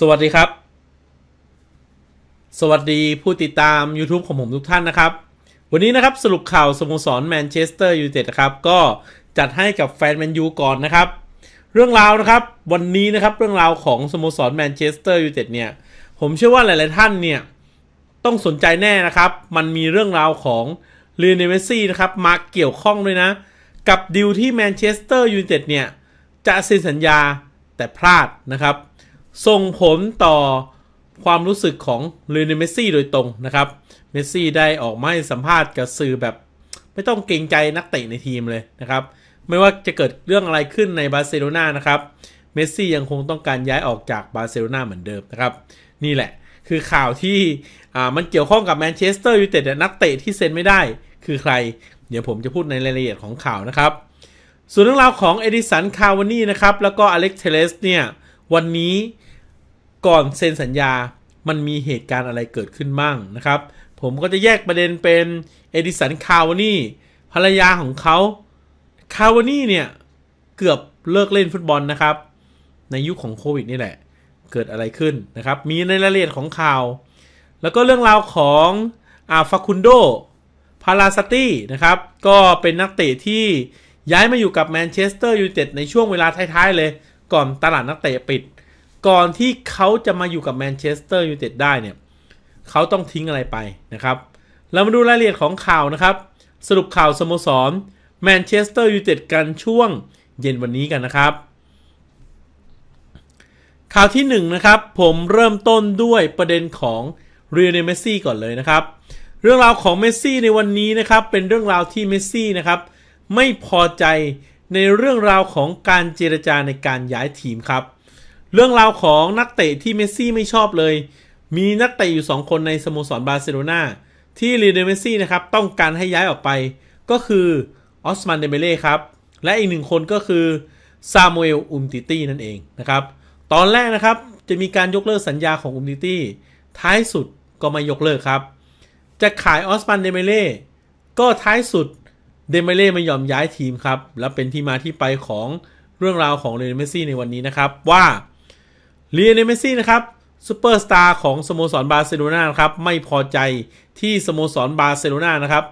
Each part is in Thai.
สวัสดีครับ สวัสดีผู้ติดตาม YouTube ของผมทุกท่านนะครับ วันนี้นะครับสรุปข่าวสโมสรแมนเชสเตอร์ยูไนเต็ดนะครับก็จัดให้กับแฟนแมนยูก่อนนะครับ เรื่องราวนะครับวันนี้นะครับเรื่องราวของสโมสรแมนเชสเตอร์ยูไนเต็ดเนี่ย ผมเชื่อว่าหลายๆท่านเนี่ยต้องสนใจแน่นะครับมันมีเรื่องราวของเรเนเมซี่นะครับมาเกี่ยวข้องด้วยนะ กับดิวที่แมนเชสเตอร์ยูไนเต็ดเนี่ยจะเซ็นสัญญาแต่พลาดนะครับส่งผลต่อความรู้สึกของเลนเมซี่โดยตรงนะครับ เมสซี่ได้ออกมาให้สัมภาษณ์กับสื่อแบบไม่ต้องเกรงใจนักเตะในทีมเลยนะครับ ไม่ว่าจะเกิดเรื่องอะไรขึ้นในบาร์เซโลนานะครับ เมสซี่ยังคงต้องการย้ายออกจากบาร์เซโลนาเหมือนเดิมนะครับ นี่แหละคือข่าวที่มันเกี่ยวข้องกับแมนเชสเตอร์ยูไนเต็ดนักเตะที่เซ็นไม่ได้คือใคร เดี๋ยวผมจะพูดในรายละเอียดของข่าวนะครับ ส่วนเรื่องราวของเอดิสันคาวานี่นะครับแล้วก็อเล็กเทเลสเนี่ยวันนี้ก่อนเซ็นสัญญามันมีเหตุการณ์อะไรเกิดขึ้นบ้างนะครับ ผมก็จะแยกประเด็นเป็นเอดิสันคาวานี่ภรรยาของเขาคาวานี่เนี่ย เกือบเลิกเล่นฟุตบอลนะครับ ในยุคขของโควิดนี่แหละ เกิดอะไรขึ้นนะครับ มีในรายละเอียดของข่าวแล้วก็เรื่องราวของอาฟาคุนโดพาราสตี้นะครับ ก็เป็นนักเตะที่ย้ายมาอยู่กับแมนเชสเตอร์ยูไนเต็ดในช่วงเวลาท้ายๆเลย ก่อนตลาดนักเตะปิดก่อนที่เขาจะมาอยู่กับแมนเชสเตอร์ยูไนเต็ดได้เนี่ยเขาต้องทิ้งอะไรไปนะครับ เรามาดูรายละเอียดของข่าวนะครับ สรุปข่าวสโมสรแมนเชสเตอร์ยูไนเต็ดกันช่วงเย็นวันนี้กันนะครับ ข่าวที่1นนะครับ ผมเริ่มต้นด้วยประเด็นของเรียนเมสซี่ก่อนเลยนะครับ เรื่องราวของเมสซี่ในวันนี้นะครับเป็นเรื่องราวที่เมสซี่นะครับ ไม่พอใจในเรื่องราวของการเจรจาในการย้ายทีมครับเรื่องราวของนักเตะที่เมสซี่ไม่ชอบเลย มีนักเตะอยู่ 2 คนในสโมสรบาร์เซโลนาที่ลีเดเมสซี่นะครับ ต้องการให้ย้ายออกไปก็คือออสมันเดเมเล่ครับ และอีกหนึ่งคนก็คือซามูเอลอุมติตี้นั่นเองนะครับตอนแรกนะครับ จะมีการยกเลิกสัญญาของอุมติตี้ท้ายสุดก็ไม่ยกเลิกครับ จะขายออสมันเดเมเล่ก็ท้ายสุดเดเมเล่ไม่ยอมย้ายทีมครับ และเป็นที่มาที่ไปของเรื่องราวของเลนเมซี่ในวันนี้นะครับว่าเลียนเมซี่นะครับซูเปอร์สตาร์ของสโมสรบาร์เซโลนาครับไม่พอใจที่สโมสรบาร์เซโลนานะครับ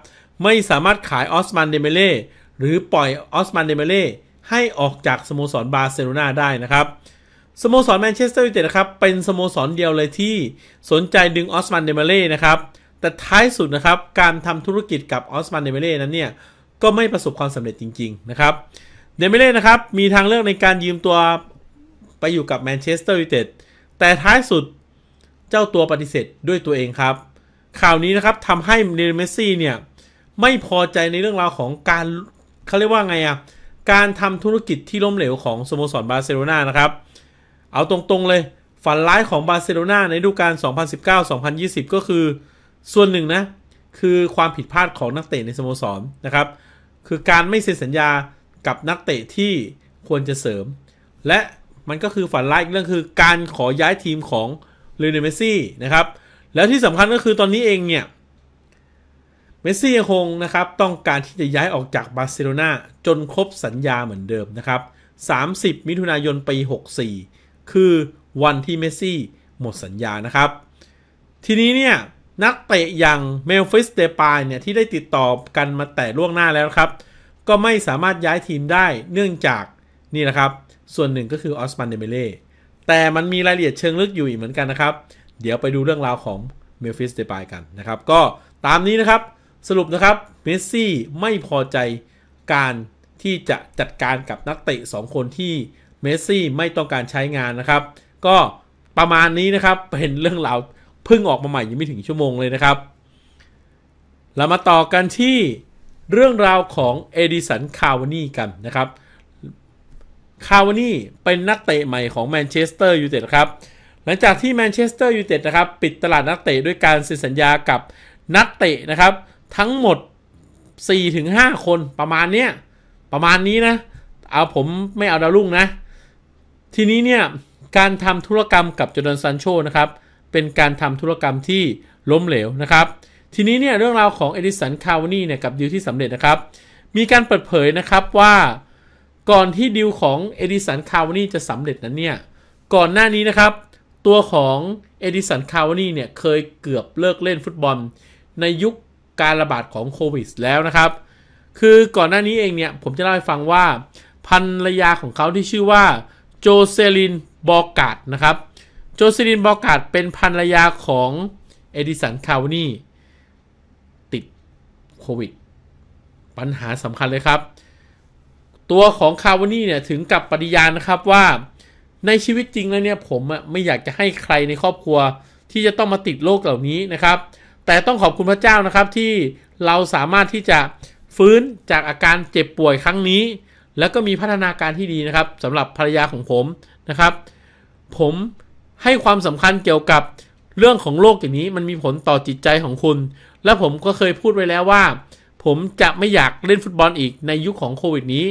ไม่สามารถขายออสมันเดเมเล่หรือปล่อยออสมันเดเมเล่ให้ออกจากสโมสรบาร์เซโลนาได้นะครับสโมสรแมนเชสเตอร์ยูไนเต็ดนะครับเป็นสโมสรเดียวเลยที่สนใจดึงออสมันเดเมเล่นะครับแต่ท้ายสุดนะครับการทำธุรกิจกับออสมันเดเมเล่นั้นเนี่ยก็ไม่ประสบความสำเร็จจริงๆนะครับเดเมเล่นะครับมีทางเลือกในการยืมตัวไปอยู่กับแมนเชสเตอร์ยูไนเต็ด แต่ท้ายสุดเจ้าตัวปฏิเสธด้วยตัวเองครับ ข่าวนี้นะครับทำให้เนลเมซี่เนี่ย ไม่พอใจในเรื่องราวของการเขาเรียกว่าไงอะการทำธุรกิจที่ล้มเหลวของสโมสรบาร์เซโลนานะครับ เอาตรงๆเลยฝันร้ายของบาร์เซโลนาในฤดูกาล2019-2020 ก็คือส่วนหนึ่งนะ คือความผิดพลาดของนักเตะในสโมสรนนะครับ คือการไม่เซ็นสัญญากับนักเตะที่ควรจะเสริม และมันก็คือฝันร้ายอีกเรื่องคือการขอย้ายทีมของเลเนเมซี่นะครับ แล้วที่สำคัญก็คือตอนนี้เองเนี่ย เมสซี่ยังคงนะครับ ต้องการที่จะย้ายออกจากบาร์เซโลนาจนครบสัญญาเหมือนเดิมนะครับ 30 มิถุนายนปี64 คือวันที่เมสซี่หมดสัญญานะครับ ทีนี้เนี่ย นักเตะอย่างเมลฟิสเดปายเนี่ย ที่ได้ติดต่อกันมาแต่ล่วงหน้าแล้วครับ ก็ไม่สามารถย้ายทีมได้เนื่องจากนี่นะครับส่วนหนึ่งก็คือออสมันเดเมเล่ แต่มันมีรายละเอียดเชิงลึกอยู่อีกเหมือนกันนะครับ เดี๋ยวไปดูเรื่องราวของเมลฟิสเดปายกันนะครับ ก็ตามนี้นะครับสรุปนะครับ เมสซี่ไม่พอใจการที่จะจัดการกับนักเตะ2 คนที่เมสซี่ไม่ต้องการใช้งานนะครับ ก็ประมาณนี้นะครับเป็นเรื่องราวเพิ่งออกมาใหม่ยังไม่ถึงชั่วโมงเลยนะครับเรามาต่อกันที่เรื่องราวของเอดิสันคาวานี่กันนะครับคาวานี่เป็นนักเตะใหม่ของแมนเชสเตอร์ยูไนเต็ดครับ หลังจากที่แมนเชสเตอร์ยูไนเต็ดนะครับ ปิดตลาดนักเตะด้วยการเซ็นสัญญากับนักเตะนะครับ ทั้งหมด4-5คนประมาณเนี้ยประมาณนี้นะ เอาผมไม่เอาดาวรุ่งนะ ทีนี้เนี่ย การทำธุรกรรมกับจอร์แดนซันโชนะครับ เป็นการทำธุรกรรมที่ล้มเหลวนะครับ ทีนี้เนี่ยเรื่องราวของเอดิสันคาวานี่เนี่ยกับดีลที่สำเร็จนะครับมีการเปิดเผยนะครับว่าก่อนที่ดีลของเอดิสันคาวานี่จะสำเร็จนั้นเนี่ย ก่อนหน้านี้นะครับ ตัวของเอดิสันคาวานี่เนี่ยเคยเกือบเลิกเล่นฟุตบอล ในยุคการระบาดของโควิดแล้วนะครับ คือก่อนหน้านี้เองเนี่ยผมจะเล่าให้ฟังว่าภรรยาของเขาที่ชื่อว่าโจเซลินบอกาดนะครับ โจเซลินบอกาดเป็นภรรยาของเอดิสันคาวานี่ติดโควิด ปัญหาสำคัญเลยครับตัวของคาวานี่เนี่ยถึงกับปฏิญาณนะครับว่าในชีวิตจริงแล้วเนี่ยผมไม่อยากจะให้ใครในครอบครัว ที่จะต้องมาติดโรคเหล่านี้นะครับ แต่ต้องขอบคุณพระเจ้านะครับที่เราสามารถที่จะฟื้นจากอาการเจ็บป่วยครั้งนี้ แล้วก็มีพัฒนาการที่ดีนะครับสำหรับภรรยาของผมนะครับ ผมให้ความสำคัญเกี่ยวกับเรื่องของโรคอย่างนี้ มันมีผลต่อจิตใจของคุณ และผมก็เคยพูดไว้แล้วว่าผมจะไม่อยากเล่นฟุตบอลอีกในยุคของโควิดนี้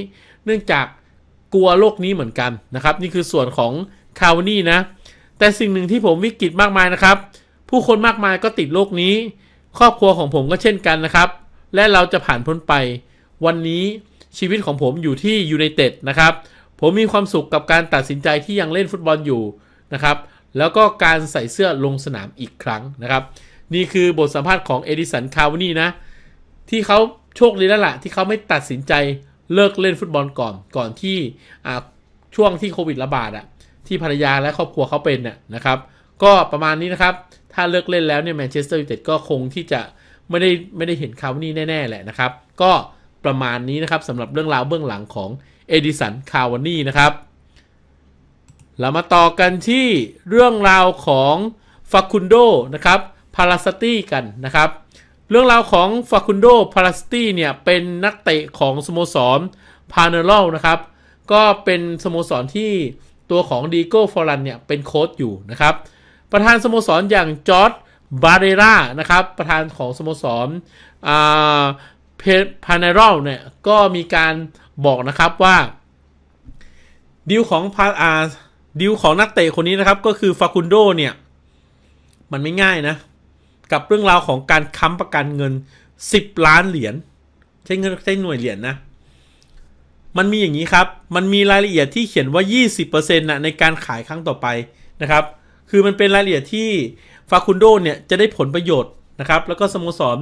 เนื่องจากกลัวโรคนี้เหมือนกันนะครับ นี่คือส่วนของคาวนี่นะ แต่สิ่งหนึ่งที่ผมวิกฤตมากมายนะครับ ผู้คนมากมายก็ติดโรคนี้ ครอบครัวของผมก็เช่นกันนะครับ และเราจะผ่านพ้นไปวันนี้ชีวิตของผมอยู่ที่ยูไนเต็ดนะครับ ผมมีความสุขกับการตัดสินใจที่ยังเล่นฟุตบอลอยู่นะครับแล้วก็การใส่เสื้อลงสนามอีกครั้งนะครับ นี่คือบทสัมภาษณ์ของเอดิสันคาวนี่นะที่เขาโชคดีแล้วล่ะที่เขาไม่ตัดสินใจเลิกเล่นฟุตบอลก่อนก่อนที่ช่วงที่โควิดระบาดอะที่ภรรยาและครอบครัวเขาเป็นน่ยนะครับ ก็ประมาณนี้นะครับ ถ้าเลิกเล่นแล้วเนี่ยแมนเชสเตอร์ยูไนเต็ดก็คงที่จะไม่ได้ไม่ได้เห็นคาวนี่แน่ๆแหละนะครับก็ประมาณนี้นะครับสำหรับเรื่องราวเบื้องหลังของเอดิสันคาวานี่นะครับเรามาต่อกันที่เรื่องราวของฟาคุนโดนะครับพาราสตี้กันนะครับเรื่องราวของฟาคุนโด พาราสตี้ เนี่ย เป็นนักเตะของสโมสร พาเนลลนะครับ ก็เป็นสโมสรที่ตัวของดีโก้ฟอรัน เนี่ย เป็นโค้ชอยู่นะครับ ประธานสโมสรอย่างจอร์ดบาเรรา นะครับ ประธานของสโมสรพาเนลลเนี่ย ก็มีการบอกนะครับว่าดิวของพาอาดิวของนักเตะคนนี้นะครับ ก็คือฟาคุนโด เนี่ย มันไม่ง่ายนะกับเรื่องราวของการค้ำประกันเงิน 10 ล้านเหรียญใช้เงินใช้หน่วยเหรียญนนะมันมีอย่างนี้ครับมันมีรายละเอียดที่เขียนว่า20%นะในการขายครั้งต่อไปนะครับคือมันเป็นรายละเอียดที่ฟาคุนโดเนี่ยจะได้ผลประโยชน์นะครับแล้วก็สโมสร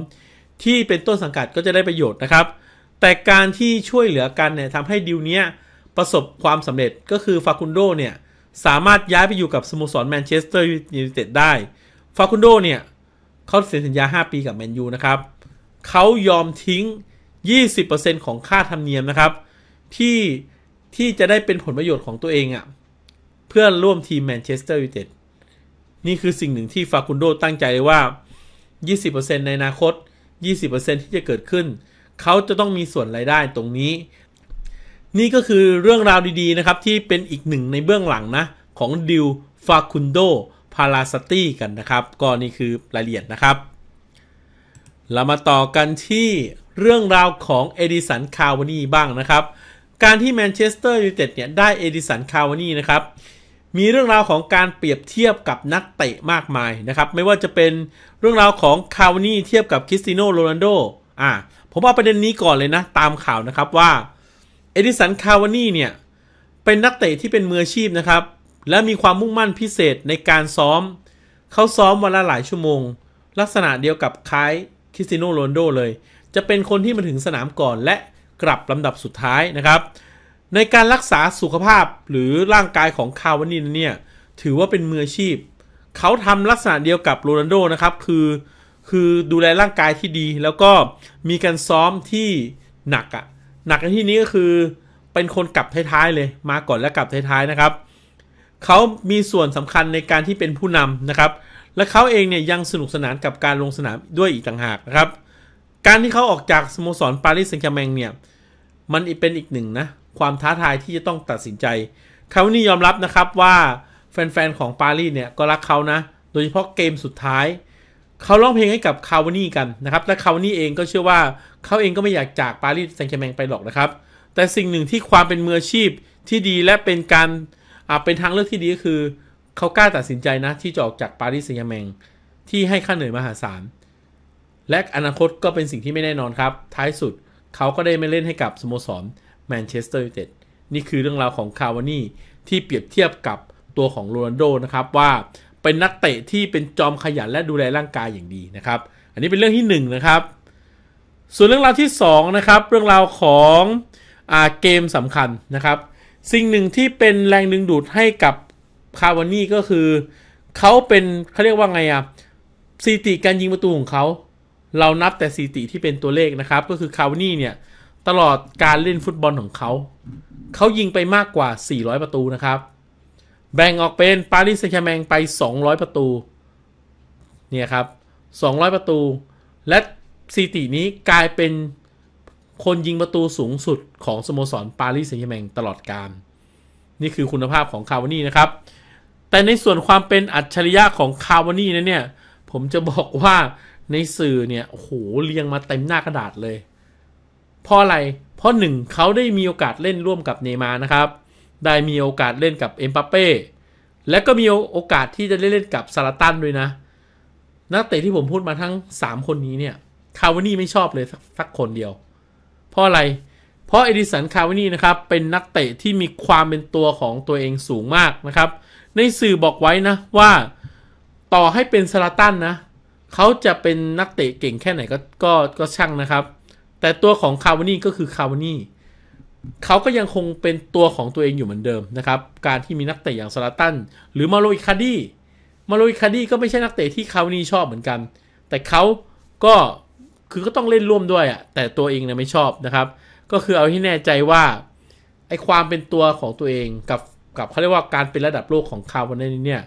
ที่เป็นต้นสังกัดก็จะได้ประโยชน์นะครับ แต่การที่ช่วยเหลือกันเนี่ยทำให้ดิวเนี้ยประสบความสำเร็จก็คือฟาคุนโดเนี่ยสามารถย้ายไปอยู่กับสโมสรแมนเชสเตอร์ยูไนเต็ดได้ฟาคุนโดเนี่ยเขาเซ็นสัญญา 5 ปีกับแมนยูนะครับ เขายอมทิ้ง 20%ของค่าธรรมเนียมนะครับ ที่ที่จะได้เป็นผลประโยชน์ของตัวเองอะ่ะ เพื่อร่วมทีมแมนเชสเตอร์ยูไนเต็ด นี่คือสิ่งหนึ่งที่ฟาคุนโดตั้งใจเลยว่า 20%ในอนาคต 20%ที่จะเกิดขึ้น เขาจะต้องมีส่วนรายได้ตรงนี้ นี่ก็คือเรื่องราวดีๆ นะครับ ที่เป็นอีกหนึ่งในเบื้องหลังนะของดิวฟาคุนโดพาราสตี้กันนะครับ ก็นี่คือรายละเอียดนะครับเรามาต่อกันที่เรื่องราวของเอดิสันคาวานีบ้างนะครับ การที่แมนเชสเตอร์ยูไนเต็ดเนี่ยได้เอดิสันคาวานีนะครับมีเรื่องราวของการเปรียบเทียบกับนักเตะมากมายนะครับ ไม่ว่าจะเป็นเรื่องราวของคาวานีเทียบกับคริสติโนโรนัลโดอ่าผมเอาประเด็นนี้ก่อนเลยนะตามข่าวนะครับว่าเอดิสันคาวานีเนี่ยเป็นนักเตะที่เป็นมืออาชีพนะครับและมีความมุ่งมั่นพิเศษในการซ้อม เขาซ้อมวันละหลายชั่วโมง ลักษณะเดียวกับคล้ายคริสติโนโรนโดเลย จะเป็นคนที่มาถึงสนามก่อนและกลับลำดับสุดท้ายนะครับ ในการรักษาสุขภาพหรือร่างกายของคาวานินเนี่ยถือว่าเป็นมืออาชีพ เขาทำลักษณะเดียวกับโรนันโดนะครับ คือคือดูแลร่างกายที่ดี แล้วก็มีการซ้อมที่หนักอะ่ะหนักในที่นี้ก็คือเป็นคนกลับท้ายๆเลย มาก่อนและกลับท้ายๆนะครับเขามีส่วนสำคัญในการที่เป็นผู้นำนะครับ และเขาเองเนี่ยยังสนุกสนานกับการลงสนามด้วยอีกต่างหากนะครับ การที่เขาออกจากสโมสรปารีสแซงต์แชร์แมงเนี่ย มันเป็นอีกหนึ่งนะความท้าทาย ที่จะต้องตัดสินใจ เขานี่ยอมรับนะครับว่าแฟนๆของปารีสเนี่ยก็รักเขานะ โดยเฉพาะเกมสุดท้าย เขาร้องเพลงให้กับคาวานี่กันนะครับ และคาวานี่เองก็เชื่อว่า เขาเองก็ไม่อยากจากปารีสแซงต์แชร์แมงไปหรอกนะครับ แต่สิ่งหนึ่งที่ความเป็นมืออาชีพที่ดีและเป็นการอ่าเป็นทางเลือกที่ดีก็คือเขากล้าตัดสินใจนะ ที่จะออกจากปารีสแซงยแมงที่ให้ค่าเหนื่อยมหาศาล และอนาคตก็เป็นสิ่งที่ไม่แน่นอนครับ ท้ายสุดเขาก็ได้ไม่เล่นให้กับสโมสรแมนเชสเตอร์ยูไนเต็ดนี่คือเรื่องราวของคาวานี่ที่เปรียบเทียบกับตัวของโรนัลโดนะครับ ว่าเป็นนักเตะที่เป็นจอมขยัน และดูแลร่างกายอย่างดีนะครับ อันนี้เป็นเรื่องที่1นนะครับส่วนเรื่องราวที่ 2 นะครับ เรื่องราวของอเกมสำคัญนะครับสิ่งหนึ่งที่เป็นแรงดึงดูดให้กับคาวานี่ก็คือเขาเป็นเขาเรียกว่าไงอะสถิติการยิงประตูของเขาเรานับแต่สถิติที่เป็นตัวเลขนะครับก็คือคาวานี่เนี่ยตลอดการเล่นฟุตบอลของเขา เขายิงไปมากกว่า 400 ประตูนะครับ แบ่งออกเป็นปารีสแซงต์แมงไป 200 ประตู เนี่ยครับ 200 ประตูและสถิตินี้กลายเป็นคนยิงประตูสูงสุดของ สโมสรปารีสแซงต์แมงตลอดกาล นี่คือคุณภาพของคาวานี่นะครับ แต่ในส่วนความเป็นอัจฉริยะของคาวานี่นั้นเนี่ย ผมจะบอกว่าในสื่อเนี่ยโหเรียงมาเต็มหน้ากระดาษเลย เพราะอะไร เพราะหนึ่ง เขาได้มีโอกาสเล่นร่วมกับเนมานะครับ ได้มีโอกาสเล่นกับเอ็มปาเป้ และก็มีโอกาสที่จะได้เล่นกับซาลาตันด้วยนะ นักเตะที่ผมพูดมาทั้ง 3 คนนี้เนี่ย คาวานี่ไม่ชอบเลยสักคนเดียวเพราะอะไร เพราะเอดิสันคาร์วานี่นะครับ เป็นนักเตะที่มีความเป็นตัวของตัวเองสูงมากนะครับ ในสื่อบอกไว้นะว่าต่อให้เป็นซาลาตันนะเขาจะเป็นนักเตะเก่งแค่ไหนก็กก็ช่างนะครับ แต่ตัวของคาวานี่ก็คือคาวานี่เขาก็ยังคงเป็นตัวของตัวเองอยู่เหมือนเดิมนะครับ การที่มีนักเตะอย่างซาลาตันหรือมาโลอิคาดีมาโลอิคาดีก็ไม่ใช่นักเตะที่คาวานี่ชอบเหมือนกัน แต่เขาก็คือก็ต้องเล่นร่วมด้วยอะแต่ตัวเองเนี่ยไม่ชอบนะครับ ก็คือเอาที่แน่ใจว่าไอความเป็นตัวของตัวเอง กับกับเขาเรียกว่าการเป็นระดับโลกของคาร์บอนนี้เนี่ย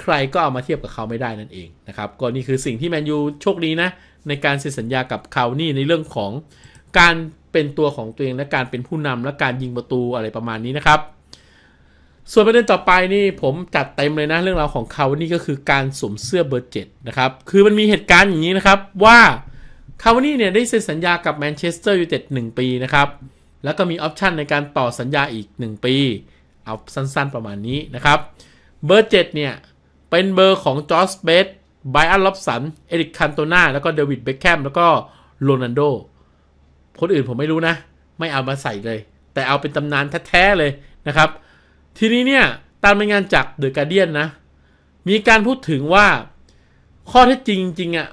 ใครก็เอามาเทียบกับเขาไม่ได้นั่นเองนะครับก็นี่คือสิ่งที่แมนยูโชคดีนะในการเซ็นสัญญากับคาวนี่ในเรื่องของการเป็นตัวของตัวเองและการเป็นผู้นำและการยิงประตูอะไรประมาณนี้นะครับ ส่วนประเด็นต่อไปนี่ผมจัดเต็มเลยนะเรื่องราวของคาวนี่ก็คือการสวมเสื้อเบอร์เจ็ดนะครับคือมันมีเหตุการณ์อย่างนี้นะครับว่าคาวานี่เนี่ยได้เซ็นสัญญากับแมนเชสเตอร์ยูไนเต็ด 1 ปีนะครับ แล้วก็มีออปชันในการต่อสัญญาอีก 1 ปี เอาสั้น ๆ ประมาณนี้นะครับ เบอร์เจ็ดเนี่ย เป็นเบอร์ของจอร์จเบสไบอันล็อบสัน เอริกคันโตนาแล้วก็เดวิดเบคแคมแล้วก็โรนันโดคนอื่นผมไม่รู้นะ ไม่เอามาใส่เลย แต่เอาเป็นตำนานแท้ ๆ เลยนะครับ ทีนี้เนี่ย ตามรายงานจากเดอะการเดียนนะ มีการพูดถึงว่าข้อเท็จจริงๆอะ่ะ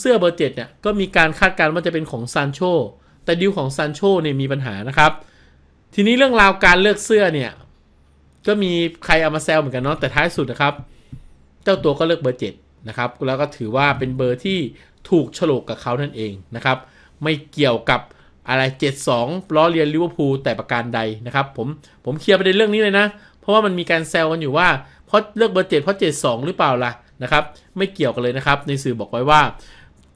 เสื้อเบอร์เจ็ดเนี่ยก็มีการคาดการณ์ว่าจะเป็นของซานโชแต่ดิวของซานโชเนี่ยมีปัญหานะครับ ทีนี้เรื่องราวการเลือกเสื้อเนี่ยก็มีใครเอามาแซวเหมือนกันเนาะ แต่ท้ายสุดนะครับเจ้าตัวก็เลือกเบอร์เจ็ดนะครับ แล้วก็ถือว่าเป็นเบอร์ที่ถูกฉลกกับเขานั่นเองนะครับ ไม่เกี่ยวกับอะไร 72ล้อเลียนลิเวอร์พูลแต่ประการใดนะครับ ผมผมเคลียร์ประเด็นเรื่องนี้เลยนะ เพราะว่ามันมีการแซวกันอยู่ว่าเพราะเลือกเบอร์เจ็ดเพราะ72 หรือเปล่าล่ะนะครับไม่เกี่ยวกันเลยนะครับในสื่อบอกไว้ว่า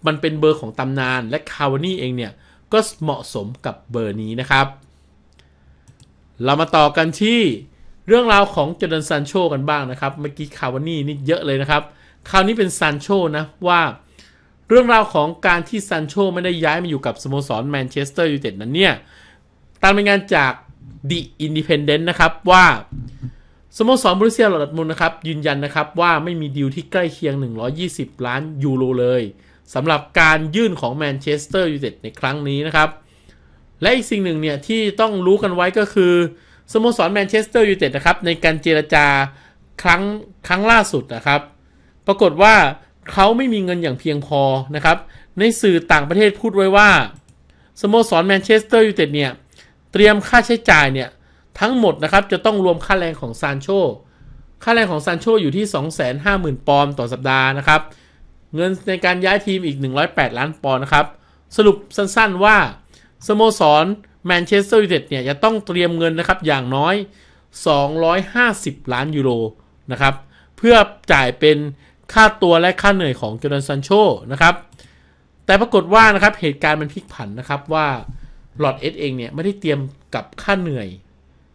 มันเป็นเบอร์ของตำนานและคาวานี่เองเนี่ยก็เหมาะสมกับเบอร์นี้นะครับเรามาต่อกันที่เรื่องราวของจอร์แดนซานโชกันบ้างนะครับเมื่อกี้คาวานี่นี่เยอะเลยนะครับคราวนี้เป็นซานโชนะว่าเรื่องราวของการที่ซานโชไม่ได้ย้ายมาอยู่กับสโมสรแมนเชสเตอร์ยูไนเต็ดนั้นเนี่ยตามรายงานจาก The Independent นะครับว่าสโมสรบริเซียหลอดมุนนะครับ ยืนยันนะครับ ว่าไม่มีดีลที่ใกล้เคียง 120 ล้าน ยูโรเลยสำหรับการยื่นของแมนเชสเตอร์ยูไนเต็ดในครั้งนี้นะครับ และอีกสิ่งหนึ่งเนี่ย ที่ต้องรู้กันไว้ก็คือสโมสรแมนเชสเตอร์ยูไนเต็ดนะครับ ในการเจรจาครั้งครั้งล่าสุดนะครับ ปรากฏว่าเขาไม่มีเงินอย่างเพียงพอนะครับ ในสื่อต่างประเทศพูดไว้ว่าสโมสรแมนเชสเตอร์ยูไนเต็ดเนี่ยเตรียมค่าใช้จ่ายเนี่ยทั้งหมดนะครับ จะต้องรวมค่าแรงของซานโชค่าแรงของซานโชอยู่ที่ 250,000ปอนด์ต่อสัปดาห์นะครับ เงินในการย้ายทีมอีก 108 ล้านปอนด์นะครับ สรุปสั้นๆว่าสโมสรแมนเชสเตอร์ยูไนเต็ดเนี่ยจะต้องเตรียมเงินนะครับอย่างน้อย 250 ล้านยูโรนะครับ เพื่อจ่ายเป็นค่าตัวและค่าเหนื่อยของจจร์แดนซานโชนะครับ แต่ปรากฏว่านะครับเหตุการณ์มันพลิกผันนะครับว่าหลอดเอสเองเนี่ยไม่ได้เตรียมกับค่าเหนื่อย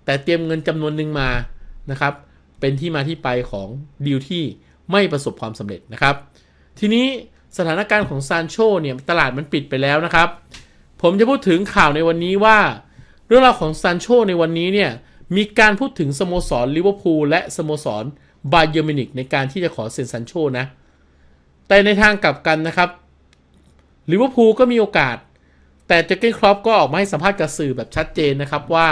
แต่เตรียมเงินจำนวนหนึ่งมานะครับ เป็นที่มาที่ไปของดีลที่ไม่ประสบความสำเร็จนะครับ ทีนี้สถานการณ์ของซานโชเนี่ย ตลาดมันปิดไปแล้วนะครับ ผมจะพูดถึงข่าวในวันนี้ว่า เรื่องราวของซานโชในวันนี้เนี่ย มีการพูดถึงสโมสรลิเวอร์พูลและสโมสรบาเยอร์มินิกในการที่จะขอเซ็นซานโชนะ แต่ในทางกลับกันนะครับลิเวอร์พูลก็มีโอกาสแต่เจเกนครอปก็ออกมาให้สัมภาษณ์กับสื่อแบบชัดเจนนะครับว่า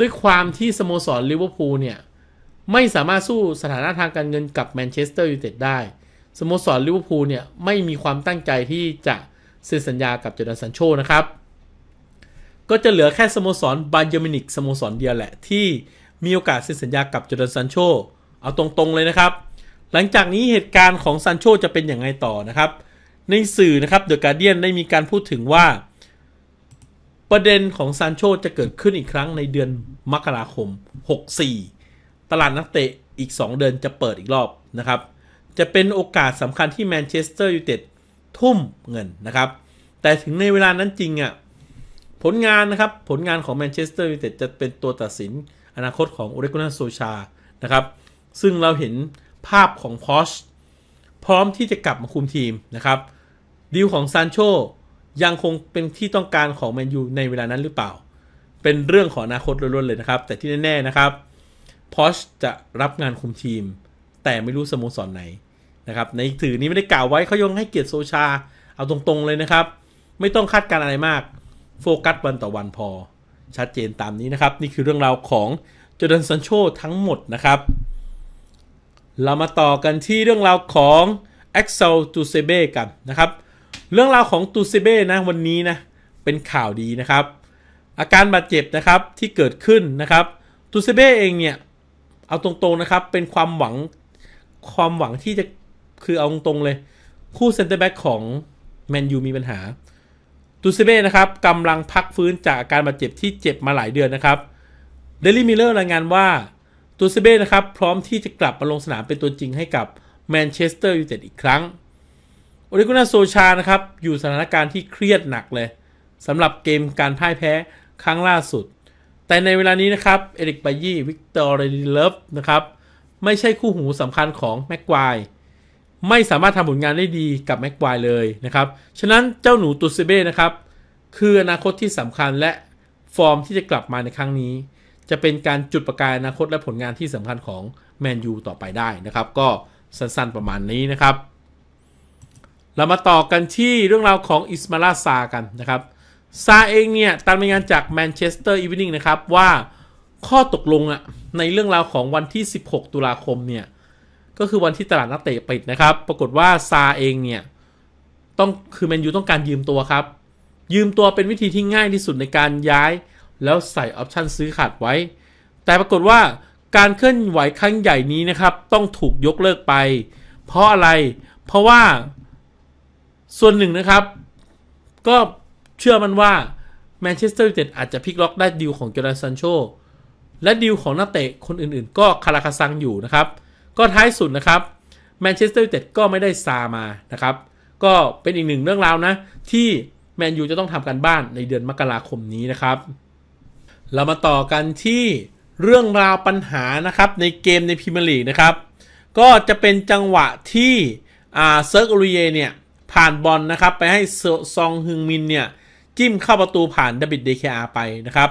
ด้วยความที่สโมสรลิเวอร์พูลเนี่ย ไม่สามารถสู้สถานะทางการเงินกับแมนเชสเตอร์ยูไนเต็ดได้ สโมสรลิเวอร์พูลเนี่ย ไม่มีความตั้งใจที่จะเซ็นสัญญากับเจดันซันโชนะครับ ก็จะเหลือแค่สโมสรบาเยอร์มินิกสโมสรเดียวแหละ ที่มีโอกาสเซ็นสัญญากับเจดันซันโชเอาตรงๆเลยนะครับ หลังจากนี้เหตุการณ์ของซันโชจะเป็นอย่างไรต่อนะครับ ในสื่อนะครับเดอะการเดียนได้มีการพูดถึงว่าประเด็นของซานโชจะเกิดขึ้นอีกครั้งในเดือนมกราคม 64 ตลาดนักเตะอีก 2 เดือนจะเปิดอีกรอบนะครับ จะเป็นโอกาสสำคัญที่แมนเชสเตอร์ยูไนเต็ดทุ่มเงินนะครับ แต่ถึงในเวลานั้นจริงอะ่ะผลงานนะครับผลงานของแมนเชสเตอร์ยูไนเต็ดจะเป็นตัวตัดสินอนาคตของอเรกุนาโซชานะครับ ซึ่งเราเห็นภาพของพอชพร้อมที่จะกลับมาคุมทีมนะครับดีลของซานโชยังคงเป็นที่ต้องการของแมนยูในเวลานั้นหรือเปล่า เป็นเรื่องของอนาคตล้วนๆเลยนะครับ แต่ที่แน่ๆนะครับพอชจะรับงานคุมทีม แต่ไม่รู้สโมสรไหนนะครับในถือนี้ไม่ได้กล่าวไว้เขายังให้เกียรติโซชา เอาตรงๆเลยนะครับ ไม่ต้องคาดการอะไรมากโฟกัสวันต่อวันพอ ชัดเจนตามนี้นะครับ นี่คือเรื่องราวของจอร์แดนซันโชทั้งหมดนะครับ เรามาต่อกันที่เรื่องราวของแอ็กเซลตูเซเบกันนะครับเรื่องราวของตูซิเบ้นะวันนี้นะเป็นข่าวดีนะครับ อาการบาดเจ็บนะครับที่เกิดขึ้นนะครับตูซิเบ้เองเนี่ย เอาตรงๆนะครับ เป็นความหวังความหวังที่จะคือเอาตรงๆเลย คู่ เซนเตอร์แบ็กของแมนยูมีปัญหาตูซิเบ้นะครับกำลังพักฟื้นจากอาการบาดเจ็บที่เจ็บมาหลายเดือนนะครับเดลี่มิลเลอร์รายงานว่าตูซิเบ้นะครับพร้อมที่จะกลับมาลงสนามเป็นตัวจริงให้กับแมนเชสเตอร์ยูไนเต็ดอีกครั้งโอริกุนาโซชานะครับ อยู่สถานการณ์ที่เครียดหนักเลยสำหรับเกมการพ่ายแพ้ ครั้งล่าสุด แต่ในเวลานี้นะครับ เอริกบายี่วิกตอร์เรดิเลฟนะครับ ไม่ใช่คู่หูสำคัญของแม็กควายไม่สามารถทำผลงานได้ดีกับแม็กควายเลยนะครับ ฉะนั้นเจ้าหนูตุสเบ้นะครับ คืออนาคตที่สำคัญและฟอร์มที่จะกลับมาในครั้งนี้ จะเป็นการจุดประกายอนาคตและผลงานที่สำคัญของแมนยูต่อไปได้นะครับ ก็สั้น ๆประมาณนี้นะครับเรามาต่อกันที่เรื่องราวของอิสมาลาซากันนะครับซาเองเนี่ยตามรายงานจากแมนเชสเตอร์อีวินงนะครับว่าข้อตกลงอะในเรื่องราวของวันที่ 16 ตุลาคมเนี่ยก็คือวันที่ตลาดนักเตะปิดนะครับ ปรากฏว่าซาเองเนี่ยต้องคือแมนยูต้องการยืมตัวครับ ยืมตัวเป็นวิธีที่ง่ายที่สุดในการย้ายแล้วใส่ออปชันซื้อขาดไว้แต่ปรากฏว่าการเคลื่อนไหวครั้งใหญ่นี้นะครับ ต้องถูกยกเลิกไป เพราะอะไรเพราะว่าส่วนหนึ่งนะครับ ก็เชื่อมันว่าแมนเชสเตอร์ยูไนเต็ดอาจจะพลิกล็อกได้ดีลของเจอร์แดนซันโชและดีลของนักเตะคนอื่นๆ ก็คาราคาซังอยู่นะครับ ก็ท้ายสุดนะครับแมนเชสเตอร์ยูไนเต็ดก็ไม่ได้ซามานะครับ ก็เป็นอีกหนึ่งเรื่องราวนะ ที่แมนยูจะต้องทำกันบ้านในเดือนมกราคมนี้นะครับ เรามาต่อกันที่เรื่องราวปัญหานะครับในเกมในพรีเมียร์ลีกนะครับก็จะเป็นจังหวะที่เซิร์กอลูเยเนี่ยผ่านบอลนะครับ ไปให้ซองฮึงมินเนี่ยจิ้มเข้าประตูผ่านดบิดเดคอาไปนะครับ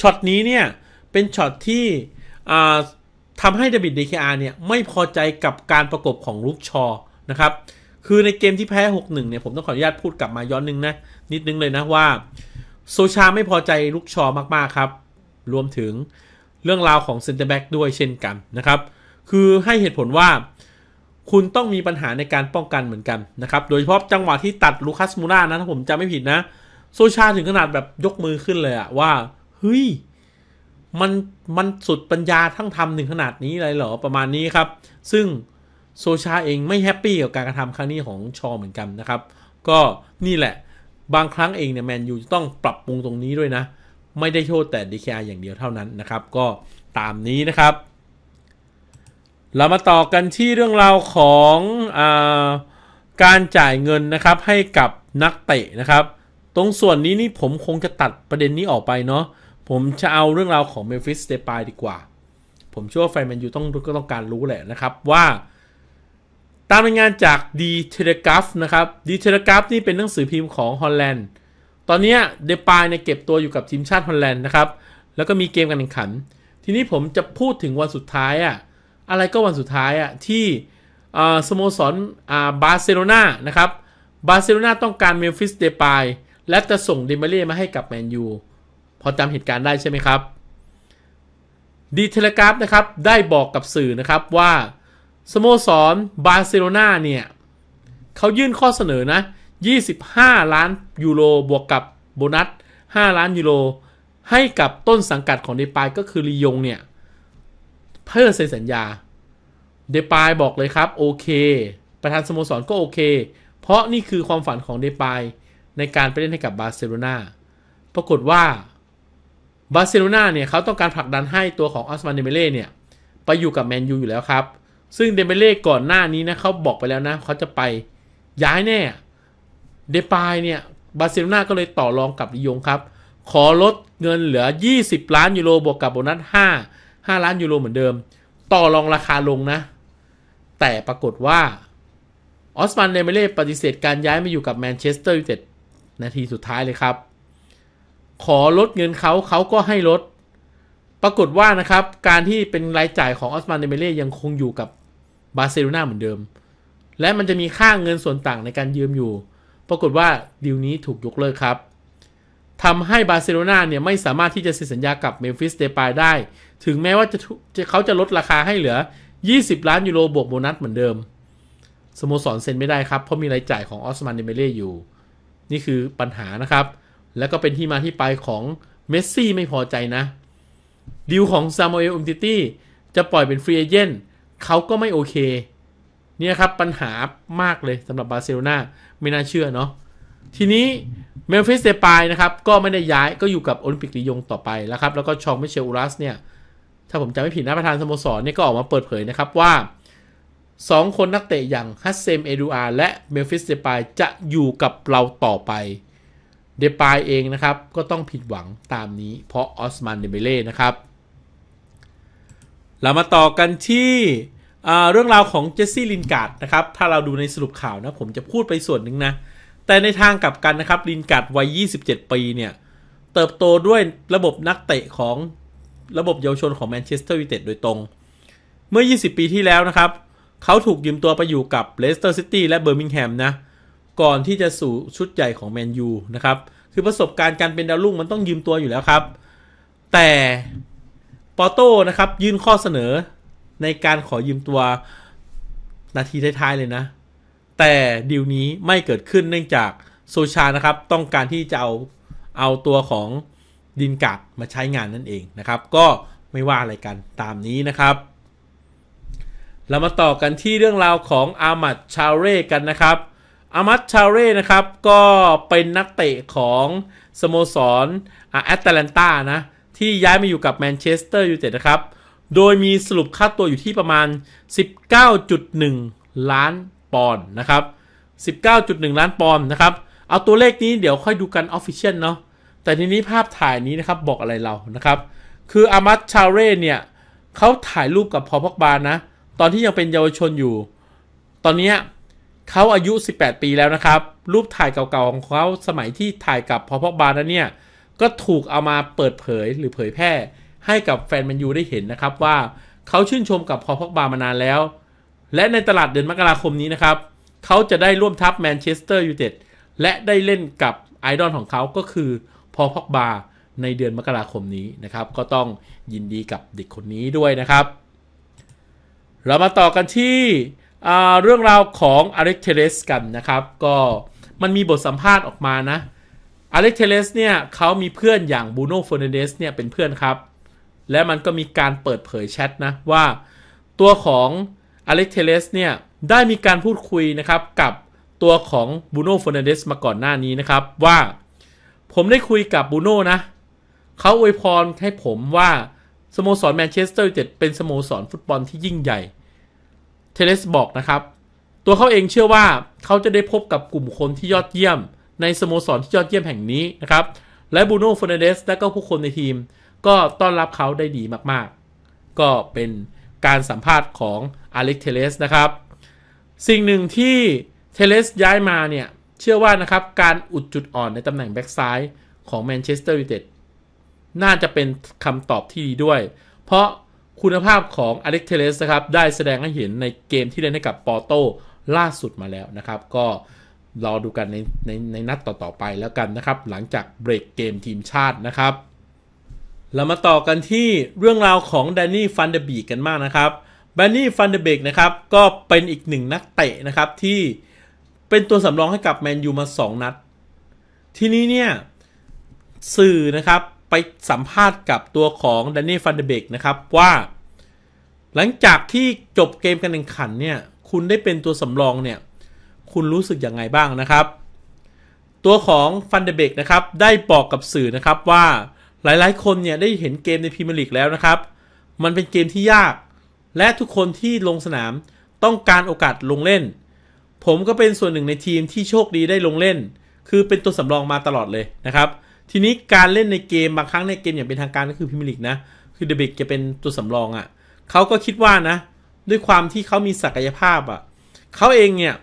ช็อตนี้เนี่ย เป็นช็อตที่ทำให้ดบิดเดคอาเนี่ย ไม่พอใจกับการประกบของลูกชอนะครับ คือในเกมที่แพ้ 6-1 เนี่ย ผมต้องขออนุญาตพูดกลับมาย้อนนึงนะ นิดนึงเลยนะว่า โซชาไม่พอใจลูกชอมากๆครับ รวมถึงเรื่องราวของเซนเตอร์แบ็กด้วยเช่นกันนะครับคือให้เหตุผลว่าคุณต้องมีปัญหาในการป้องกันเหมือนกันนะครับ โดยเฉพาะจังหวะที่ตัดลูคัสมูรานะถ้าผมจำไม่ผิดนะ โซชาถึงขนาดแบบยกมือขึ้นเลยอะว่า เฮ้ยมันมันสุดปัญญาทั้งทำหนึ่งขนาดนี้เลยเหรอประมาณนี้ครับ ซึ่งโซชาเองไม่แฮปปี้กับการกระทำครั้งนี้ของชอ เหมือนกันนะครับ ก็นี่แหละ บางครั้งเองเนี่ยแมนยูจะต้องปรับปรุงตรงนี้ด้วยนะ ไม่ได้โทษแต่ดีแคอย่างเดียวเท่านั้นนะครับ ก็ตามนี้นะครับเรามาต่อกันที่เรื่องราวของอการจ่ายเงินนะครับให้กับนักเตะนะครับ ตรงส่วนนี้นี่ผมคงจะตัดประเด็นนี้ออกไปเนาะ ผมจะเอาเรื่องราวของเมฟิสเดปายดีกว่า ผมเชื่อว่าแฟนแมนยูต้องก็ต้องการรู้แหละนะครับว่า ตามรายงานจากดีเทเลกราฟนะครับดีเทเลกราฟนี่เป็นหนังสือพิมพ์ของฮอลแลนด์ ตอนนี้เดปายเนี่ยเก็บตัวอยู่กับทีมชาติฮอลแลนด์นะครับ แล้วก็มีเกมการแข่งขัน ทีนี้ผมจะพูดถึงวันสุดท้ายอะ่ะอะไรก็วันสุดท้ายอะที่สโมสรบาร์เซโลนานะครับ บาร์เซโลนาต้องการเมลฟิสเดปายและจะส่งเดมเล่มาให้กับแมนยูพอจำเหตุการณ์ได้ใช่ไหมครับ ดีเทเลกราฟ นะครับ ได้บอกกับสื่อนะครับว่า สโมสรบาร์เซโลนาเนี่ยเขายื่นข้อเสนอนะ 25 ล้านยูโรบวกกับโบนัส5ล้านยูโรให้กับต้นสังกัดของเดปายก็คือลียงเนี่ยเพื่อเซ็นสัญญาเดปายบอกเลยครับ โอเค ประธานสโมสรก็โอเค เพราะนี่คือความฝันของเดปายในการไปเล่นให้กับบาร์เซโลนาปรากฏว่า บาร์เซโลนาเนี่ยเขาต้องการผลักดันให้ตัวของออสมานเดเมเล่เนี่ยไปอยู่กับแมนยูอยู่แล้วครับ ซึ่งเดเมเล่ก่อนหน้านี้นะเขาบอกไปแล้วนะเขาจะไปย้ายแน่เดปายเนี่ยบาร์เซโลนาก็เลยต่อรองกับลิยงครับ ขอลดเงินเหลือ 20ล้านยูโรบวกกับโบนัส5 5 ล้านยูโรเหมือนเดิม ต่อรองราคาลงนะ แต่ปรากฏว่า ออสมันเดเมเล่ ปฏิเสธการย้ายมาอยู่กับแมนเชสเตอร์ยูไนเต็ด นาทีสุดท้ายเลยครับ ขอลดเงินเขาเขาก็ให้ลด ปรากฏว่านะครับ การที่เป็นรายจ่ายของออสมันเดเมเล่ยังคงอยู่กับบาร์เซโลนาเหมือนเดิม และมันจะมีค่าเงินส่วนต่างในการยืมอยู่ ปรากฏว่าดีลนี้ถูกยกเลิกครับทำให้บาร์เซโลนาเนี่ยไม่สามารถที่จะเซ็นสัญญากับเมมฟิสเดปายได้ ถึงแม้ว่าจะเขาจะลดราคาให้เหลือ 20 ล้านยูโรบวกโบนัสเหมือนเดิม สโมสรเซ็นไม่ได้ครับ เพราะมีรายจ่ายของออสมานเดเมเล่อยู่ นี่คือปัญหานะครับ แล้วก็เป็นที่มาที่ไปของเมสซี่ไม่พอใจนะดิวของซามูเอลอุมติตี้จะปล่อยเป็นฟรีเอเจนต์เขาก็ไม่โอเคเนี่ยครับปัญหามากเลยสำหรับบาร์เซโลนาไม่น่าเชื่อเนาะทีนี้เมลฟิสเดปายนะครับ ก็ไม่ได้ย้ายก็อยู่กับโอลิมปิกลียงต่อไปแล้วครับ แล้วก็ชองมเชลอูรัสเนี่ยถ้าผมจำไม่ผิดนะประธานสโมสรเนี่ยก็ออกมาเปิดเผยนะครับว่า 2 คนนักเตะอย่างฮัสเซมเอดูอาและเมลฟิสเดปายจะอยู่กับเราต่อไปเดปายเองนะครับ ก็ต้องผิดหวังตามนี้เพราะออสมันเดเบเล่นะครับ เรามาต่อกันที่เรื่องราวของเจสซี่ลินการ์ดนะครับ ถ้าเราดูในสรุปข่าวนะผมจะพูดไปส่วนหนึ่งนะแต่ในทางกลับกันนะครับลินการ์ดวัย 27 ปีเนี่ย เติบโตด้วยระบบนักเตะของระบบเยาวชนของแมนเชสเตอร์ยูไนเต็ดโดยตรง เมื่อ 20 ปีที่แล้วนะครับเขาถูกยืมตัวไปอยู่กับเลสเตอร์ซิตี้และเบอร์มิงแฮมนะ ก่อนที่จะสู่ชุดใหญ่ของแมนยูนะครับ คือประสบการณ์การเป็นดาวรุ่งมันต้องยืมตัวอยู่แล้วครับ แต่ปอโต้นะครับ ยื่นข้อเสนอในการขอยืมตัวนาทีท้ายๆเลยนะแต่ดีลนี้ไม่เกิดขึ้นเนื่องจากโซชานะครับ ต้องการที่จะเอาเอาตัวของดินกัดมาใช้งานนั่นเอง นะครับ ก็ไม่ว่าอะไรกันตามนี้นะครับ เรามาต่อกันที่เรื่องราวของอามัดชาเร่กันนะครับอามัดชาเร่นะครับ ก็เป็นนักเตะของสโมสรแอตแลนตานะที่ย้ายมาอยู่กับแมนเชสเตอร์ยูไนเต็ดนะครับ โดยมีสรุปค่าตัวอยู่ที่ประมาณ 19.1 ล้านปอนด์นะครับ 19.1 ล้านปอนด์นะครับ เอาตัวเลขนี้เดี๋ยวค่อยดูกันออฟฟิเชียลเนาะ แต่ทีนี้ภาพถ่ายนี้นะครับบอกอะไรเรานะครับ คืออามัตชาเร่เนี่ยเขาถ่ายรูปกับพอพักบานนะ ตอนที่ยังเป็นเยาวชนอยู่ ตอนนี้เขาอายุ 18 ปีแล้วนะครับ รูปถ่ายเก่าๆของเขาสมัยที่ถ่ายกับพอพักบานนั้นเนี่ย ก็ถูกเอามาเปิดเผยหรือเผยแพร่ ให้กับแฟนแมนยูได้เห็นนะครับว่าเขาชื่นชมกับพอพักบาลมานานแล้วและในตลาดเดือนมกราคมนี้นะครับ เขาจะได้ร่วมทัพแมนเชสเตอร์ยูไนเต็ด และได้เล่นกับไอดอลของเขาก็คือ พอพ็อกบาในเดือนมกราคมนี้นะครับ ก็ต้องยินดีกับเด็กคนนี้ด้วยนะครับ เรามาต่อกันที่เรื่องราวของอเล็กเทเลสกันนะครับ ก็มันมีบทสัมภาษณ์ออกมานะอเล็กเทเลสเนี่ยเขามีเพื่อนอย่างบูโน่เฟอร์เนเดสเนี่ยเป็นเพื่อนครับ และมันก็มีการเปิดเผยแชทนะว่าตัวของอเล็กเทเลสเนี่ยได้มีการพูดคุยนะครับ กับตัวของบูโน่ฟอนเดสมาก่อนหน้านี้นะครับว่า ผมได้คุยกับบูโน่นะเขาอวยพรให้ผมว่าสโมสรแมนเชสเตอร์ยูไนเต็ดเป็นสโมสรฟุตบอลที่ยิ่งใหญ่เทเลสบอกนะครับ ตัวเขาเองเชื่อว่าเขาจะได้พบกับกลุ่มคนที่ยอดเยี่ยม ในสโมสรที่ยอดเยี่ยมแห่งนี้นะครับและบูโน่ฟอนเดสและก็ผู้คนในทีม ก็ต้อนรับเขาได้ดีมากๆ ก็เป็นการสัมภาษณ์ของอเล็กเทเลสนะครับ สิ่งหนึ่งที่เทเลสย้ายมาเนี่ย เชื่อว่านะครับการอุดจุดอ่อนในตำแหน่งแบ็กซ้ายของแมนเชสเตอร์ยูไนเต็ดน่าจะเป็นคำตอบที่ดีด้วย เพราะคุณภาพของอเล็กเทเลสนะครับ ได้แสดงให้เห็นในเกมที่เล่นให้กับปอโตล่าสุดมาแล้วนะครับ ก็รอดูกันในในในนัดต่อ ๆ ไปแล้วกันนะครับ หลังจากเบรกเกมทีมชาตินะครับเรามาต่อกันที่เรื่องราวของแดนนี่ฟันเดบีกันมากนะครับแดนนี่ฟันเดบีกนะครับก็เป็นอีกหนึ่งนักเตะนะครับที่เป็นตัวสำรองให้กับแมนยูมา 2 นัด ทีนี้เนี่ยสื่อนะครับไปสัมภาษณ์กับตัวของแดนนี่ฟันเดเบกนะครับว่า หลังจากที่จบเกมการแข่งขันเนี่ยคุณได้เป็นตัวสำรองเนี่ยคุณรู้สึกอย่างไงบ้างนะครับ ตัวของฟันเดเบกนะครับได้บอกกับสื่อนะครับว่าหลายๆคนเนี่ยได้เห็นเกมในพรีเมียร์ลีกแล้วนะครับ มันเป็นเกมที่ยาก และทุกคนที่ลงสนาม ต้องการโอกาสลงเล่น ผมก็เป็นส่วนหนึ่งในทีมที่โชคดีได้ลงเล่น คือเป็นตัวสำรองมาตลอดเลยนะครับ ทีนี้การเล่นในเกมบางครั้งในเกมอย่างเป็นทางการก็คือพรีเมียร์ลีกนะ คือเดบิกจะเป็นตัวสำรองอะ่ะเขาก็คิดว่านะด้วยความที่เขามีศักยภาพอะ่ะเขาเองเนี่ย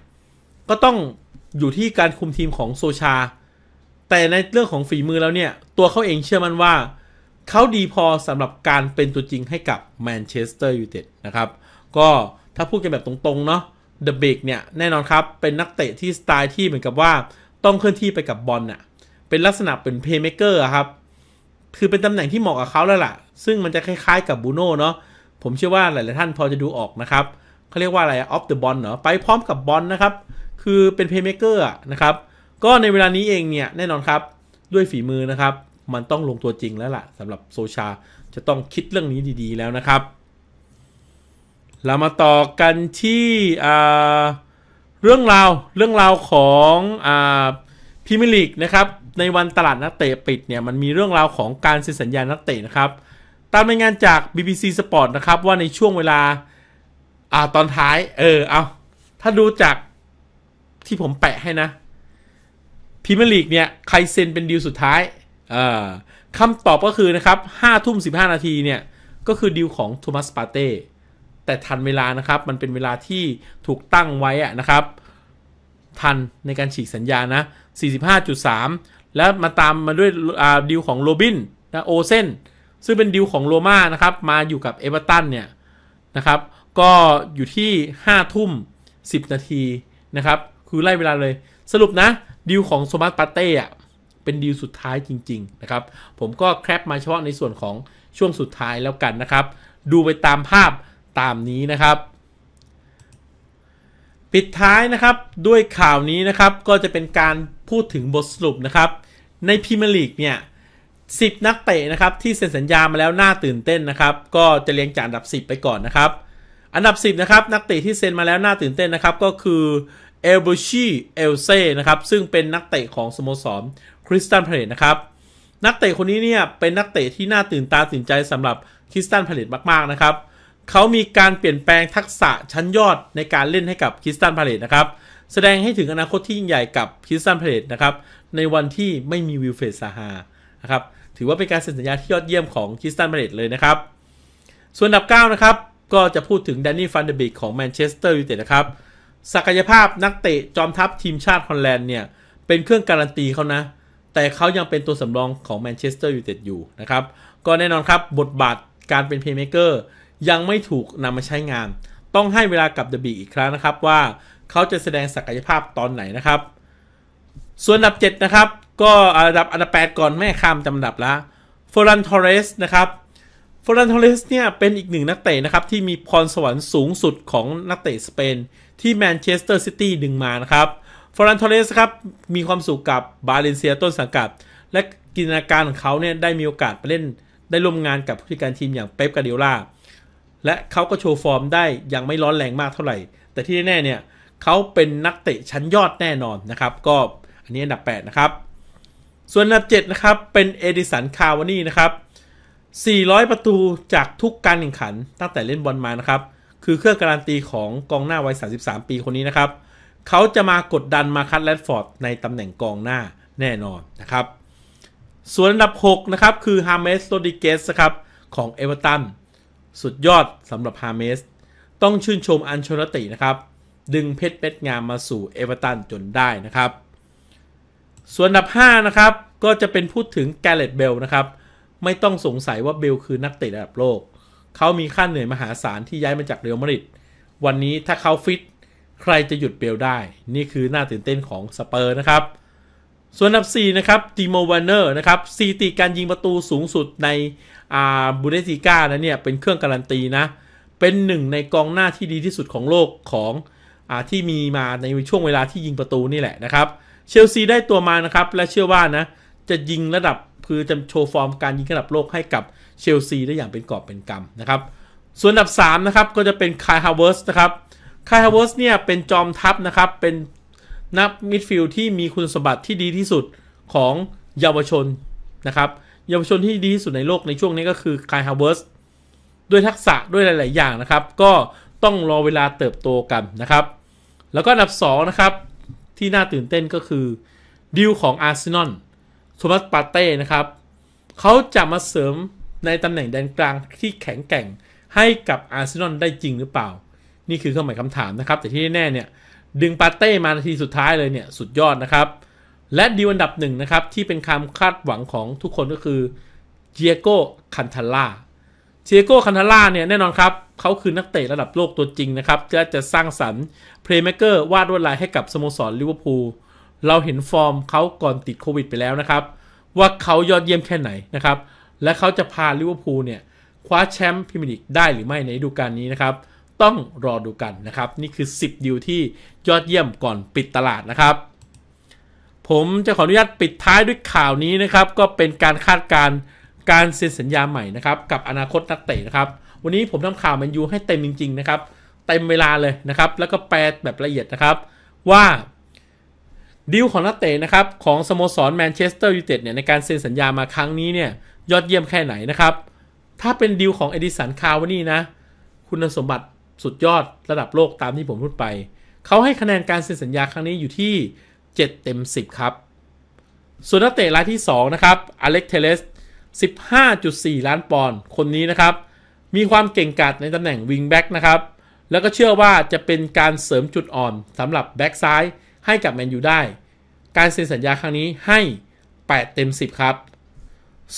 ก็ต้องอยู่ที่การคุมทีมของโซชาแต่ในเรื่องของฝีมือแล้วเนี่ยตัวเขาเองเชื่อมั่นว่าเขาดีพอสำหรับการเป็นตัวจริงให้กับแมนเชสเตอร์ยูไนเต็ดนะครับ ก็ถ้าพูดกันแบบตรงๆเนาะเดอะเบกเนี่ยแน่นอนครับ เป็นนักเตะที่สไตล์ที่เหมือนกับว่าต้องเคลื่อนที่ไปกับบอลเน่ะเป็นลักษณะเป็นเพย์เมเกอร์ครับ คือเป็นตำแหน่งที่เหมาะกับเขาแล้วล่ะซึ่งมันจะคล้ายๆกับบูโน่เนาะผมเชื่อว่าหลายๆ ท่านพอจะดูออกนะครับเขาเรียกว่าอะไรออฟเดอะบอลเนาะไปพร้อมกับบอลนะครับ คือเป็นเพย์เมเกอร์นะครับก็ในเวลานี้เองเนี่ยแน่นอนครับ ด้วยฝีมือนะครับมันต้องลงตัวจริงแล้วล่ะสำหรับโซชาจะต้องคิดเรื่องนี้ดีๆ แล้วนะครับ เรามาต่อกันที่เรื่องราวเรื่องราวของพิมลิกนะครับในวันตลาดนักเตะปิดเนี่ยมันมีเรื่องราวของการเซ็นสัญญานักเตะนะครับ ตามรายงานจาก BBC Sport นะครับ ว่าในช่วงเวลาอตอนท้ายเออเอาถ้าดูจากที่ผมแปะให้นะพรีเมียร์ลีกเนี่ยใครเซ็นเป็นดีลสุดท้าย คำตอบก็คือนะครับห้าทุ่มสิบห้านาทีเนี่ยก็คือดีลของโทมัสปาเต้แต่ทันเวลานะครับ มันเป็นเวลาที่ถูกตั้งไว้นะครับ ทันในการฉีกสัญญานะ 45.3 แล้วมาตามมาด้วยดีลของโรบินนะโอเซนซึ่งเป็นดีลของโรม่านะครับมาอยู่กับเอเวอร์ตันเนี่ยนะครับก็อยู่ที่ 5 ทุ่ม 10 นาทีนะครับคือไล่เวลาเลยสรุปนะดีลของสมาร์ทปาเต้อะเป็นดีลสุดท้ายจริงๆนะครับ ผมก็แคปมาเฉพาะในส่วนของช่วงสุดท้ายแล้วกันนะครับ ดูไปตามภาพตามนี้นะครับ ปิดท้ายนะครับด้วยข่าวนี้นะครับก็จะเป็นการพูดถึงบทสรุปนะครับ ในพรีเมียร์ลีกเนี่ย10 นักเตะนะครับที่เซ็นสัญญามาแล้วน่าตื่นเต้นนะครับ ก็จะเรียงจากอันดับ 10 ไปก่อนนะครับ อันดับ 10นะครับนักเตะที่เซ็นมาแล้วน่าตื่นเต้นนะครับ ก็คือเอลบูชี เอลเซ่ นะครับ ซึ่งเป็นนักเตะของสโมสรคริสตันเพลตนะครับ นักเตะคนนี้เนี่ย เป็นนักเตะที่น่าตื่นตาตื่นใจสำหรับคริสตันเพลตมาก ๆนะครับ เขามีการเปลี่ยนแปลงทักษะชั้นยอด ในการเล่นให้กับคริสตันเพลตนะครับ แสดงให้ถึงอนาคตที่ยิ่งใหญ่กับคริสตันเพลตนะครับ ในวันที่ไม่มีวิลเฟรดซาฮา นะครับ ถือว่าเป็นการเซ็นสัญญาที่ยอดเยี่ยมของคริสตันเพลตเลยนะครับ ส่วนดับ 9 นะครับ ก็จะพูดถึงแดนนี่ฟันเดบิกของแมนเชสเตอร์ยูไนเต็ดนะครับศักยภาพนักเตะจอมทัพทีมชาติฮอลแลนด์เนี่ย เป็นเครื่องการันตีเขานะ แต่เขายังเป็นตัวสำรองของแมนเชสเตอร์ยูไนเต็ดอยู่นะครับ ก็แน่นอนครับบทบาทการเป็นเพย์เมเกอร์ยังไม่ถูกนำมาใช้งาน ต้องให้เวลากับเดอะบีอีกครั้งนะครับว่าเขาจะแสดงศักยภาพตอนไหนนะครับ ส่วนอันดับ7นะครับ ก็อันดับอันดับ8ก่อนแม่ข้ามจำดับละฟอรันทอเรสนะครับฟอรันทอเรสเนี่ยเป็นอีกหนึ่งนักเตะนะครับที่มีพรสวรรค์สูงสุดของนักเตะสเปนที่แมนเชสเตอร์ซิตี้ดึงมานะครับฟอรันทอเรสครับ มีความสุขกับบาเลนเซียต้นสังกัด และกิาการของเขาเนี่ยได้มีโอกาสไปเล่น ได้ร่วมงานกับผู้จัดการทีมอย่างเป๊ปกาเดียล่า และเขาก็โชว์ฟอร์มได้ยังไม่ร้อนแรงมากเท่าไหร่ แต่ที่แน่เนี่ย เขาเป็นนักเตะ ชั้นยอดแน่นอนนะครับ ก็อันนี้อันดับ8นะครับ ส่วนอันดับ7นะครับ เป็นเอดิสันคาวานี่นะครับ400 ประตูจากทุกการแข่งขันตั้งแต่เล่นบอลมานะครับคือเครื่องการันตีของกองหน้าวัย 33 ปีคนนี้นะครับ เขาจะมากดดันมาคัตแรดฟอร์ดในตำแหน่งกองหน้าแน่นอนนะครับ ส่วนอันดับ 6 นะครับคือฮาเมสโรดิเกสครับ ของเอเวอร์ตันสุดยอดสำหรับฮาเมสต้องชื่นชมอันชลตินะครับ ดึงเพชรเพ็ดงามมาสู่เอเวอร์ตันจนได้นะครับ ส่วนอันดับ 5 นะครับ ก็จะเป็นพูดถึงแกเรตเบลนะครับ ไม่ต้องสงสัยว่าเบลคือนักเตะระดับโลกเขามีค่าเหนื่อยมหาศาลที่ย้ายมาจากเรอัลมาดริด วันนี้ถ้าเขาฟิตใครจะหยุดเบลได้ นี่คือหน้าตื่นเต้นของสเปอร์นะครับ ส่วนอันดับ 4 นะครับติโมวานเนอร์นะครับ สถิติการยิงประตูสูงสุดในบูเดสิก้านะเนี่ยเป็นเครื่องการันตีนะ เป็นหนึ่งในกองหน้าที่ดีที่สุดของโลกของอที่มีมาในช่วงเวลาที่ยิงประตูนี่แหละนะครับ เชลซีได้ตัวมานะครับและเชื่อว่านะจะยิงระดับคือจะโชว์ฟอร์ม การยิงระดับโลกให้กับเชลซีได้อย่างเป็นกอบเป็นกำนะครับส่วนอันดับ 3 นะครับก็จะเป็นคายฮาวเวิร์สนะครับคายฮาวเวิร์สเนี่ยเป็นจอมทัพนะครับเป็นนักมิดฟิลด์ที่มีคุณสมบัติที่ดีที่สุดของเยาวชนนะครับเยาวชนที่ดีที่สุดในโลกในช่วงนี้ก็คือคายฮาวเวิร์สด้วยทักษะด้วยหลายๆอย่างนะครับก็ต้องรอเวลาเติบโตกันนะครับแล้วก็อันดับ2นะครับที่น่าตื่นเต้นก็คือดีลของอาร์เซนอลโทมัสปาเต้นะครับเขาจะมาเสริมในตำแหน่งแดนกลางที่แข็งแกร่งให้กับอาร์เซนอลได้จริงหรือเปล่า นี่คือเครื่องหมายคำถามนะครับ แต่ที่แน่เนี่ย ดึงปาเต้มานาทีสุดท้ายเลยเนี่ย สุดยอดนะครับ และดีวันดับหนึ่งนะครับ ที่เป็นคำคาดหวังของทุกคนก็คือเจโก้ คันทาร่าเจโก้ คันทาร่าเนี่ย แน่นอนครับเขาคือนักเตะระดับโลกตัวจริงนะครับจะจะสร้างสรรค์เพลย์เมคเกอร์วาดวดลายให้กับสโมสรลิเวอร์พูลเราเห็นฟอร์มเขาก่อนติดโควิดไปแล้วนะครับ ว่าเขายอดเยี่ยมแค่ไหนนะครับและเขาจะพาลิเวอร์พูลเนี่ย คว้าแชมป์พรีเมียร์ลีกได้หรือไม่ในฤดูกาลนี้นะครับต้องรอดูกันนะครับ นี่คือ 10ดิวที่ยอดเยี่ยมก่อนปิดตลาดนะครับผมจะขออนุญาตปิดท้ายด้วยข่าวนี้นะครับ ก็เป็นการคาดการณ์การเซ็นสัญญาใหม่นะครับกับอนาคตนักเตะนะครับวันนี้ผมทำข่าวแมนยูให้เต็มจริงๆนะครับเต็มเวลาเลยนะครับแล้วก็แปลแบบละเอียดนะครับว่าดีลของ นักเตะนะครับ ของ สโมสร แมนเชสเตอร์ยูไนเต็ดเนี่ยในการเซ็นสัญญามาครั้งนี้เนี่ย ยอดเยี่ยมแค่ไหนนะครับ ถ้าเป็นดีลของเอดิสันคาวานี่นะ คุณสมบัติสุดยอดระดับโลกตามที่ผมพูดไป เขาให้คะแนนการเซ็นสัญญาครั้งนี้อยู่ที่ 7 เต็ม 10 ครับ ส่วน นักเตะรายที่ 2 นะครับอเล็กเทเลส15.4 ล้านปอนด์คนนี้นะครับมีความเก่งกาจในตำแหน่งวิงแบ็กนะครับแล้วก็เชื่อว่าจะเป็นการเสริมจุดอ่อนสำหรับแบ็กซ้ายให้กับแมนยูได้ การเซ็นสัญญาครั้งนี้ให้ 8 เต็ม 10 ครับ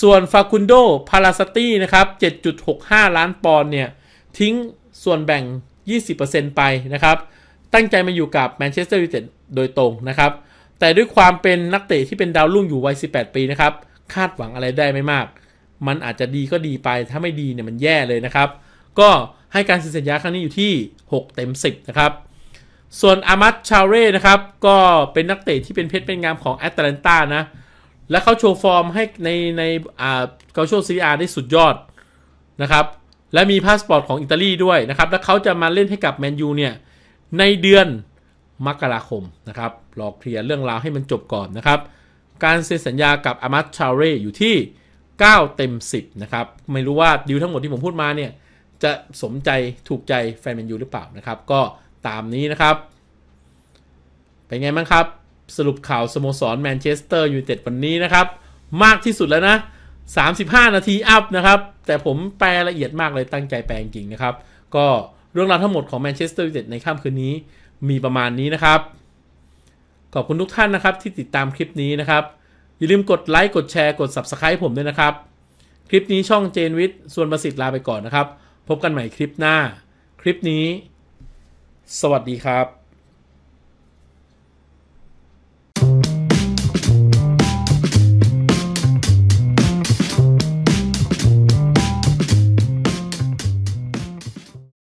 ส่วนฟาคุนโด พาราสตี้นะครับ 7.65 ล้านปอนด์เนี่ย ทิ้งส่วนแบ่ง 20%ไปนะครับ ตั้งใจมาอยู่กับแมนเชสเตอร์ยูไนเต็ดโดยตรงนะครับ แต่ด้วยความเป็นนักเตะที่เป็นดาวรุ่งอยู่วัย 18 ปีนะครับ คาดหวังอะไรได้ไม่มาก มันอาจจะดีก็ดีไป ถ้าไม่ดีเนี่ยมันแย่เลยนะครับ ก็ให้การเซ็นสัญญาครั้งนี้อยู่ที่ 6 เต็ม 10 นะครับส่วนอามัดชาเร่ นะครับ ก็เป็นนักเตะที่เป็นเพชรเป็นงามของแอตแลนตานะ และเขาโชว์ฟอร์มให้ใน ในอ่าเกาโชซีอาได้สุดยอด นะครับ และมีพาสปอร์ตของอิตาลีด้วยนะครับ และเขาจะมาเล่นให้กับแมนยูเนี่ย ในเดือนมกราคม นะครับ รอเคลียร์เรื่องราวให้มันจบก่อนนะครับ การเซ็นสัญญากับอามัดชาเร่ อยู่ที่ 9 เต็ม 10นะครับ ไม่รู้ว่าดิวทั้งหมดที่ผมพูดมาเนี่ยจะสมใจถูกใจแฟนแมนยูหรือเปล่านะครับ ก็ามนี้นะครับ เป็นไงบ้างครับ สรุปข่าวสโมสรแมนเชสเตอร์ยูไนเต็ดวันนี้นะครับ มากที่สุดแล้วนะ 35 นาทีอัพนะครับแต่ผมแปลละเอียดมากเลยตั้งใจแปลจริงนะครับก็เรื่องราวทั้งหมดของแมนเชสเตอร์ยูไนเต็ดในค่ำคืนนี้มีประมาณนี้นะครับขอบคุณทุกท่านนะครับที่ติดตามคลิปนี้นะครับอย่าลืมกดไลค์กดแชร์กด Subscribe ผมด้วยนะครับ คลิปนี้ช่องเจนวิทย์ส่วนประสิทธิ์ลาไปก่อนนะครับ พบกันใหม่คลิปหน้าคลิปนี้สวัสดีครับ